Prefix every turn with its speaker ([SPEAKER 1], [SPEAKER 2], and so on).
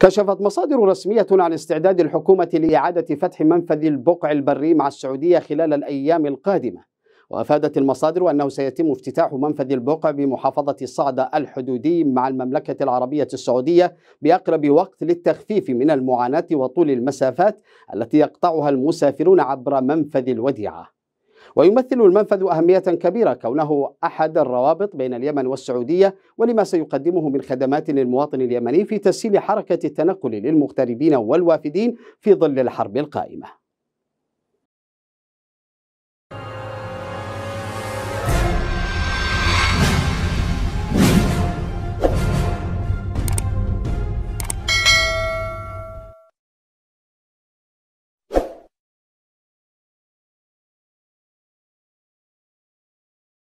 [SPEAKER 1] كشفت مصادر رسمية عن استعداد الحكومة لإعادة فتح منفذ البقع البري مع السعودية خلال الأيام القادمة وأفادت المصادر أنه سيتم افتتاح منفذ البقع بمحافظة صعدة الحدودي مع المملكة العربية السعودية بأقرب وقت للتخفيف من المعاناة وطول المسافات التي يقطعها المسافرون عبر منفذ الوديعة ويمثل المنفذ أهمية كبيرة كونه أحد الروابط بين اليمن والسعودية ولما سيقدمه من خدمات للمواطن اليمني في تسهيل حركة التنقل للمغتربين والوافدين في ظل الحرب القائمة